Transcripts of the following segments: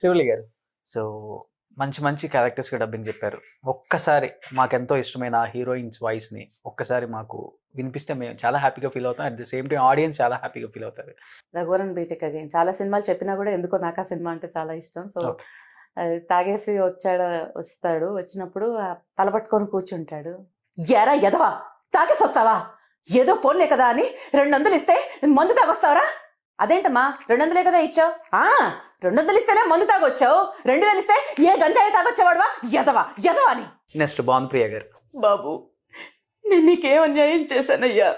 శ్రీవల్లి గారు సో మంచి మంచి క్యారెక్టర్స్కి డబ్బింగ్ చెప్పారు ఒక్కసారి మాకెంతో ఇష్టమైన ఆ హీరోయిన్స్ వాయిస్ని ఒక్కసారి మాకు వినిపిస్తే మేము చాలా హ్యాపీగా ఫీల్ అవుతాం at the same time audience చాలా హ్యాపీగా ఫీల్ అవుతారు రఘువరన్ బీటెక్ అగైన్ చాలా సినిమాలు చెప్పినా కూడా ఎందుకో నాకు ఆ సినిమా అంటే చాలా ఇష్టం సో తాగేసి వచ్చాడు వస్తాడు వచ్చినప్పుడు తలపట్టుకొని కూర్చుంటాడు ఎరా ఎదవా తాగేసి వస్తావా ఏదో పోన్లే కదా అని రెండు వందలు ఇస్తే మందు తాగొస్తావరా అదేంటమ్మా రెండు వందలే కదా ఇచ్చావు రెండు వందలు ఇస్తేనే మందు తాగొచ్చావు రెండు వేలు ఇస్తే ఏ గంజాయి తాగొచ్చేవాడువా ఎదవా ఎదవా అని నెక్స్ట్ బాన్ ప్రియ గారు బాబు నేను నీకేం అన్యాయం చేశానయ్యా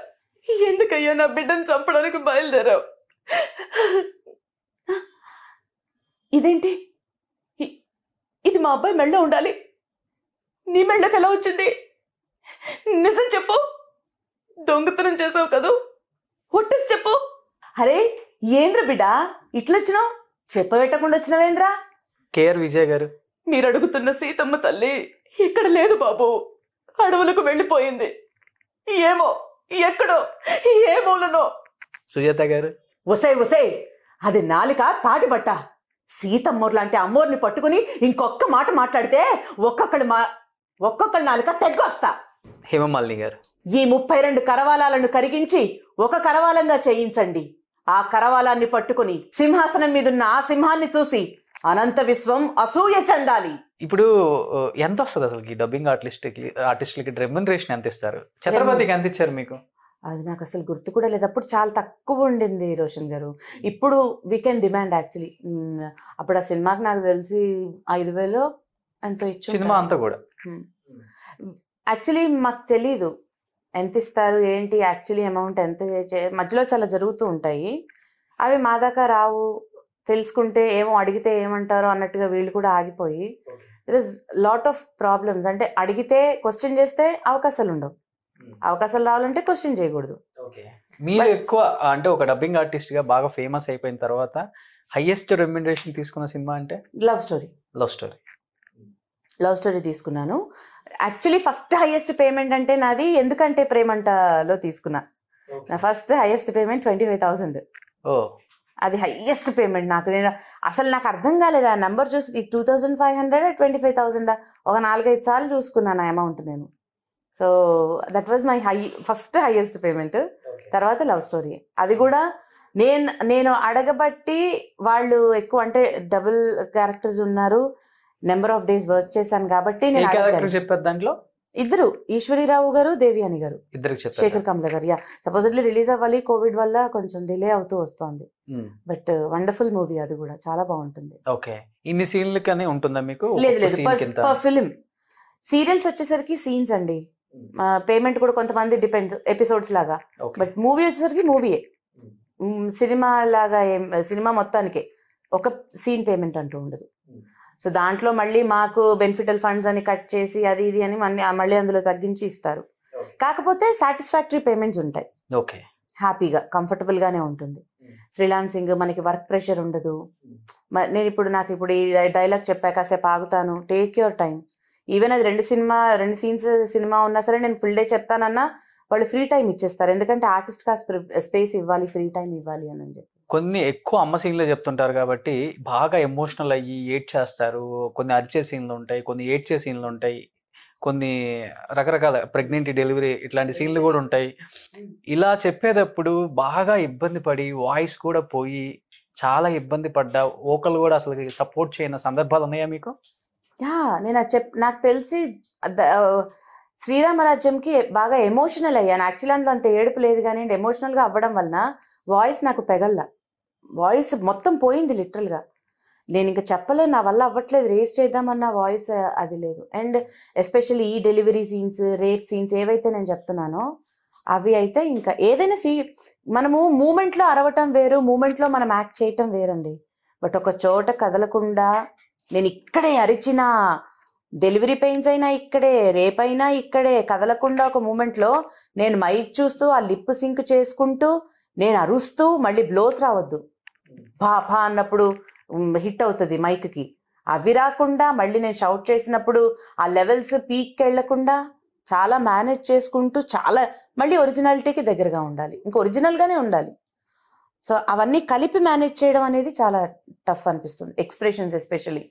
ఎందుకయ్యా నా బిడ్డను చంపడానికి బయలుదేరావు ఇదేంటి ఇది మా అబ్బాయి మెళ్ళ ఉండాలి నీ మెళ్ళకి ఎలా వచ్చింది నిజం చెప్పు దొంగతనం చేసావు కదూ ఒట్టేసి చెప్పు అరే ఏంద్ర బిడ్డ ఇట్లొచ్చినావు చెప్పబెట్టకుండా వచ్చినవేంద్రా కేఆర్ విజయ్ గారు మీరు అడుగుతున్న సీతమ్మ తల్లి ఇక్కడ లేదు బాబు అడవులకు వెళ్ళిపోయింది ఏమో ఎక్కడో ఏ మూలనో సుజాత గారు ఒసై ఒసై అది నాలిక తాటిబట్ట సీతమ్మోర్ లాంటి అమ్మోర్ని పట్టుకుని ఇంకొక్క మాట మాట్లాడితే ఒక్కొక్కడి మా ఒక్కొక్కడి నాలుక తెగ్గొస్తా హేమమాలిని గారు ఈ ముప్పై రెండు కరవాలాలను కరిగించి ఒక కరవాలంగా చేయించండి ఆ కరవాలాన్ని పట్టుకుని సింహాసనం మీదున్న ఆ సింహాన్ని చూసి అనంత విశ్వం అసూయ చెందాలి ఇప్పుడు ఎంత వస్తుంది అసలు డబ్బింగ్ ఆర్టిస్ట్ ఆర్టిస్టులకి రెమ్యునరేషన్ ఎంత ఇస్తారు ఛత్రపతికి ఎంత ఇచ్చారు మీకు అది నాకు అసలు గుర్తు కూడా లేదు అప్పుడు చాలా తక్కువ ఉండింది రోషన్ గారు hmm. ఇప్పుడు వీ కెన్ డిమాండ్ యాక్చువల్లీ అప్పుడు ఆ సినిమాకి నాకు తెలిసి ఐదు వేలు ఎంతో ఇచ్చు సినిమా అంతా కూడా యాక్చువల్లీ hmm. మాకు తెలీదు ఎంత ఇస్తారు ఏంటి యాక్చువల్లీ అమౌంట్ ఎంత మధ్యలో చాలా జరుగుతూ ఉంటాయి అవి మా దాకా రావు తెలుసుకుంటే ఏమో అడిగితే ఏమంటారో అన్నట్టుగా వీళ్ళు కూడా ఆగిపోయి there is lot of problems అంటే అడిగితే క్వశ్చన్ చేస్తే అవకాశాలు ఉండవు hmm. అవకాశాలు రావాలంటే క్వశ్చన్ చేయకూడదు మీరు ఎక్కువ అంటే ఒక డబ్బింగ్ ఆర్టిస్ట్ గా బాగా ఫేమస్ అయిపోయిన తర్వాత హైయెస్ట్ రెమ్యునరేషన్ తీసుకున్న సినిమా అంటే love story love story love story తీసుకున్నాను యాక్చువల్లీ ఫస్ట్ హైయెస్ట్ పేమెంట్ అంటే నాది ఎందుకంటే ప్రేమంటలో తీసుకున్నా నా first highest payment twenty five thousand అది హైయెస్ట్ పేమెంట్ నాకు నేను అసలు నాకు అర్థం కాలేదు ఆ నెంబర్ చూసి two thousand five hundred twenty five thousand ఒక నాలుగైదు సార్లు చూసుకున్నాను ఆ అమౌంట్ నేను so that was my high first highest payment తర్వాత లవ్ స్టోరీ అది కూడా నేను నేను అడగబట్టి వాళ్ళు ఎక్కువ అంటే డబుల్ క్యారెక్టర్స్ ఉన్నారు నెంబర్ ఆఫ్ డేస్ వర్క్ చేశాను కాబట్టి నేను దాంట్లో ఇద్దరు ఈశ్వరీరావు గారు దేవి అని గారు శేఖర్ కమల గారు యా సపోజిట్లీ రిలీజ్ అవ్వాలి కోవిడ్ వల్ల కొంచెం డిలే అవుతూ వస్తుంది బట్ వండర్ఫుల్ మూవీ అది కూడా చాలా బాగుంటుంది ఓకే ఇన్ని సీన్లకనే ఉంటుందా మీకు లేదు లేదు పర్ ఫిల్మ్ సీరియల్స్ వచ్చేసరికి సీన్స్ అండి పేమెంట్ hmm. కూడా కొంతమంది డిపెండ్స్ ఎపిసోడ్స్ లాగా బట్ మూవీ వచ్చేసరికి మూవీయే hmm. hmm, సినిమా లాగా సినిమా మొత్తానికే ఒక సీన్ పేమెంట్ అంటూ ఉండదు సో దాంట్లో మళ్ళీ మాకు బెనిఫిటల్ ఫండ్స్ అని కట్ చేసి అది ఇది అని మళ్ళీ అందులో తగ్గించి ఇస్తారు కాకపోతే సాటిస్ఫాక్టరీ పేమెంట్స్ ఉంటాయి ఓకే హ్యాపీగా కంఫర్టబుల్ గానే ఉంటుంది ఫ్రీలాన్సింగ్ మనకి వర్క్ ప్రెషర్ ఉండదు నేను ఇప్పుడు నాకు ఇప్పుడు ఈ డైలాగ్ చెప్పా కాసేపు ఆగుతాను టేక్ యువర్ టైం ఈవెన్ అది రెండు సినిమా రెండు సీన్స్ సినిమా ఉన్నా సరే నేను ఫుల్ డే చెప్తానన్నా వాళ్ళు ఫ్రీ టైం ఇచ్చేస్తారు ఎందుకంటే ఆర్టిస్ట్ కా స్పేస్ ఇవ్వాలి ఫ్రీ టైం ఇవ్వాలి అని చెప్పి కొన్ని ఎక్కువ అమ్మ సీన్లే చెప్తుంటారు కాబట్టి బాగా ఎమోషనల్ అయ్యి ఏడ్ చేస్తారు కొన్ని అరిచే సీన్లు ఉంటాయి కొన్ని ఏడ్చే సీన్లు ఉంటాయి కొన్ని రకరకాల ప్రెగ్నెంటీ డెలివరీ ఇట్లాంటి సీన్లు కూడా ఉంటాయి ఇలా చెప్పేటప్పుడు బాగా ఇబ్బంది పడి వాయిస్ కూడా పోయి చాలా ఇబ్బంది పడ్డా ఓకల్ కూడా అసలు సపోర్ట్ చేయని సందర్భాలు ఉన్నాయా మీకు యా నేను చెప్ నాకు తెలిసి శ్రీరామరాజ్యంకి బాగా ఎమోషనల్ అయ్యాను యాక్చువల్ అందులో అంత ఏడుపు లేదు కానీ ఎమోషనల్గా అవ్వడం వలన వాయిస్ నాకు పెగల్లా వాయిస్ మొత్తం పోయింది లిటరల్గా నేను ఇంకా చెప్పలేదు నా వల్ల అవ్వట్లేదు రేస్ చేద్దామన్న వాయిస్ అది లేదు అండ్ ఎస్పెషల్లీ ఈ డెలివరీ సీన్స్ రేప్ సీన్స్ ఏవైతే నేను చెప్తున్నానో అవి అయితే ఇంకా ఏదైనా సీ మనము మూమెంట్లో అరవటం వేరు మూమెంట్లో మనం యాక్ట్ చేయటం వేరండి బట్ ఒక చోట కదలకుండా నేను ఇక్కడే అరిచిన డెలివరీ పెయిన్స్ అయినా ఇక్కడే రేప్ అయినా ఇక్కడే కదలకుండా ఒక మూమెంట్లో నేను మైక్ చూస్తూ ఆ లిప్ సింక్ చేసుకుంటూ నేను అరుస్తూ మళ్ళీ బ్లోస్ రావద్దు భా భా అన్నప్పుడు హిట్ అవుతుంది మైక్కి అవి రాకుండా మళ్ళీ నేను షౌట్ చేసినప్పుడు ఆ లెవెల్స్ పీక్కి వెళ్లకుండా చాలా మేనేజ్ చేసుకుంటూ చాలా మళ్ళీ ఒరిజినాలిటీకి దగ్గరగా ఉండాలి ఇంకా ఒరిజినల్గానే ఉండాలి సో అవన్నీ కలిపి మేనేజ్ చేయడం అనేది చాలా టఫ్ అనిపిస్తుంది ఎక్స్ప్రెషన్స్ ఎస్పెషలీ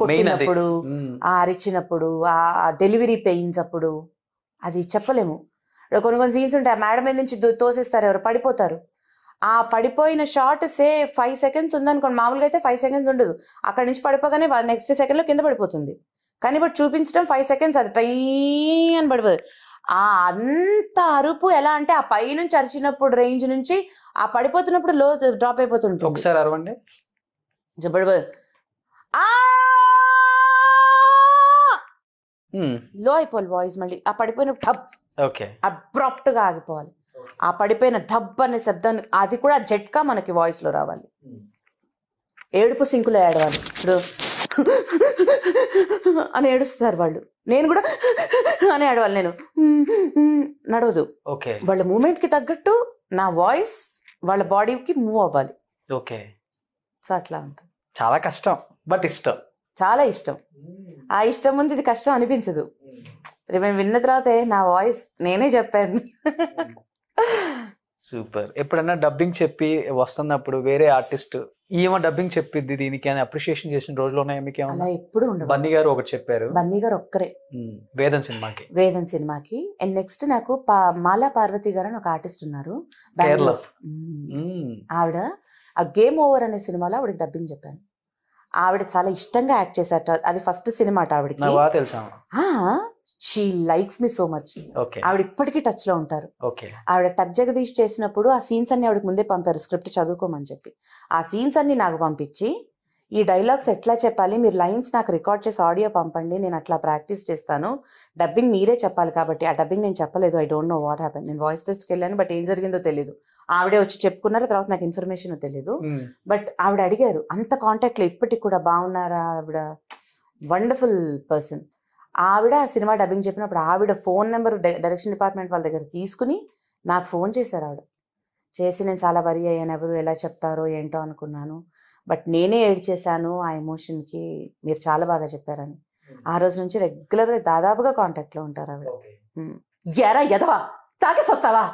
కొట్టినప్పుడు ఆ అరిచినప్పుడు ఆ డెలివరీ పెయిన్స్ అప్పుడు అది చెప్పలేము కొన్ని కొన్ని సీన్స్ ఉంటాయి ఆ మేడం మీద నుంచి తోసేస్తారు ఎవరు పడిపోతారు ఆ పడిపోయిన షార్ట్ సే ఫైవ్ సెకండ్స్ ఉందనుకోండి మామూలుగా అయితే ఫైవ్ సెకండ్స్ ఉండదు అక్కడ నుంచి పడిపోగానే నెక్స్ట్ సెకండ్లో కింద పడిపోతుంది కానీ ఇప్పుడు చూపించడం ఫైవ్ సెకండ్స్ అది టై అని పడిపోదు ఆ అంత అరుపు ఎలా అంటే ఆ పై నుంచి అరిచినప్పుడు రేంజ్ నుంచి ఆ పడిపోతున్నప్పుడు లో డ్రాప్ అయిపోతుంటుంది ఒకసారి అరవండి చెప్పడు లో అయిపోవాలి వాయిస్ మళ్ళీ ఆ పడిపోయినప్పుడు ఓకే అబ్రాప్ట్ గా ఆగిపోవాలి ఆ పడిపోయిన డబ్ అనే శబ్దాన్ని అది కూడా జట్కా మనకి వాయిస్లో రావాలి ఏడుపు సింకులో ఏడవాలి ఇప్పుడు అని ఏడుస్తారు వాళ్ళు నేను కూడా అని ఏడవాలి నేను నడవదు ఓకే వాళ్ళ మూమెంట్కి తగ్గట్టు నా వాయిస్ వాళ్ళ బాడీకి మూవ్ అవ్వాలి ఓకే సో అట్లా ఉంటుంది చాలా కష్టం బట్ ఇష్టం చాలా ఇష్టం ఆ ఇష్టం ఉంది ఇది కష్టం అనిపించదు రేపు విన్న తర్వాతే నా వాయిస్ నేనే చెప్పాను సూపర్ ఎప్పుడన్నా డబ్బింగ్ చెప్పి వస్తున్నప్పుడు వేరే ఆర్టిస్ట్ ఈమె డబ్బింగ్ చెప్పిద్ది దీనికి అని అప్రిషియేషన్ చేసిన రోజులో ఎప్పుడు ఉండదు బన్నీ గారు ఒకటి చెప్పారు బన్నీ గారు ఒక్కరే వేదన్ సినిమాకి వేదన్ సినిమాకి అండ్ నెక్స్ట్ నాకు మాలా పార్వతి గారు అని ఒక ఆర్టిస్ట్ ఉన్నారు ఆవిడ ఆ గేమ్ ఓవర్ అనే సినిమాలో ఆవిడకి డబ్బింగ్ చెప్పాను ఆవిడ చాలా ఇష్టంగా యాక్ట్ చేశారట అది ఫస్ట్ సినిమా ఆవిడకి తెలుసా she likes me so much ఆవిడ ఇప్పటికీ టచ్ లో ఉంటారు ఆవిడ టచ్ జగదీష్ చేసినప్పుడు ఆ సీన్స్ అన్ని ఆవిడకి ముందే పంపారు స్క్రిప్ట్ చదువుకోమని చెప్పి ఆ సీన్స్ అన్ని నాకు పంపించి ఈ డైలాగ్స్ ఎట్లా చెప్పాలి మీరు లైన్స్ నాకు రికార్డ్ చేసి ఆడియో పంపండి నేను అట్లా ప్రాక్టీస్ చేస్తాను డబ్బింగ్ మీరే చెప్పాలి కాబట్టి ఆ డబ్బింగ్ నేను చెప్పలేదు I don't know what happen నేను వాయిస్ టెస్ట్కి వెళ్ళాను బట్ ఏం జరిగిందో తెలియదు ఆవిడే వచ్చి చెప్పుకున్నారు తర్వాత నాకు ఇన్ఫర్మేషన్ తెలియదు బట్ ఆవిడ అడిగారు అంత కాంటాక్ట్ లో ఇప్పటికి కూడా బాగున్నారా ఆవిడ వండర్ఫుల్ పర్సన్ ఆవిడ ఆ సినిమా డబ్బింగ్ చెప్పినప్పుడు ఆవిడ ఫోన్ నెంబర్ డైరెక్షన్ డిపార్ట్మెంట్ వాళ్ళ దగ్గర తీసుకుని నాకు ఫోన్ చేశారు ఆవిడ చేసి నేను చాలా వరి అయ్యాను ఎవరు ఎలా చెప్తారో ఏంటో అనుకున్నాను బట్ నేనే చేశాను ఆ ఎమోషన్కి మీరు చాలా బాగా చెప్పారని ఆ రోజు నుంచి రెగ్యులర్గా దాదాపుగా కాంటాక్ట్లో ఉంటారు ఆవిడ ఎరా ఎదవా తాగేసి వస్తావా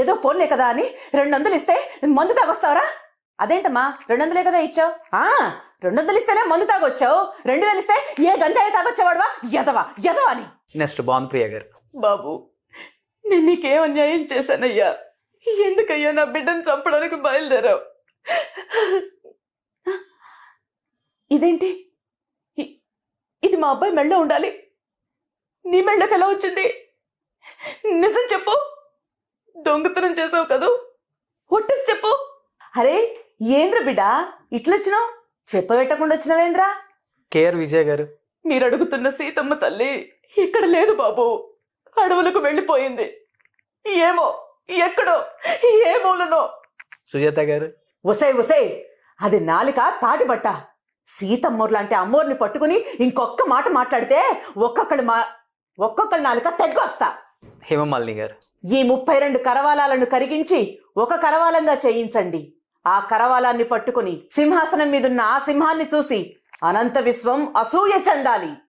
ఏదో పోన్లే కదా అని రెండు వందలు ఇస్తే మందు తాగొస్తావరా అదేంటమ్మా రెండు వందలే కదా ఇచ్చావు రెండు వందలు ఇస్తేనే మందు తాగొచ్చావు రెండు వేలు ఇస్తే ఏ గంజాయి తాగొచ్చేవాడువా ఎదవా ఎదవా అని నెక్స్ట్ బాగుంది ప్రియ గారు బాబు నేను నీకేం అన్యాయం చేశానయ్యా ఎందుకయ్యా నా బిడ్డను చంపడానికి బయలుదేరావు ఇదేంటి ఇది మా అబ్బాయి మెళ్ళో ఉండాలి నీ మెళ్ళకి ఎలా వచ్చింది నిజం చెప్పు దొంగతనం చేసావు కదూ ఒట్టేసి చెప్పు అరే ఏంద్ర బిడ్డ ఇట్లొచ్చినావు చెప్పబెట్టకుండా వచ్చినవేంద్రా కేఆర్ విజయ గారు మీరు అడుగుతున్న సీతమ్మ తల్లి ఇక్కడ లేదు బాబు అడవులకు వెళ్ళిపోయింది ఏమో ఎక్కడో ఏ మూలనో సుజాత గారు ఒసై ఒసై అది నాలిక తాటిబట్ట సీతమ్మోర్ లాంటి అమ్మోర్ని పట్టుకుని ఇంకొక్క మాట మాట్లాడితే ఒక్కొక్కళ్ళు మా ఒక్కొక్కళ్ళ నాలుక తెగ్గొస్తా హేమమాలిని గారు ఈ ముప్పై రెండు కరవాలాలను కరిగించి ఒక కరవాలంగా చేయించండి ఆ కరవాలాన్ని పట్టుకుని సింహాసనం మీదున్న ఆ సింహాన్ని చూసి అనంత విశ్వం అసూయ చెందాలి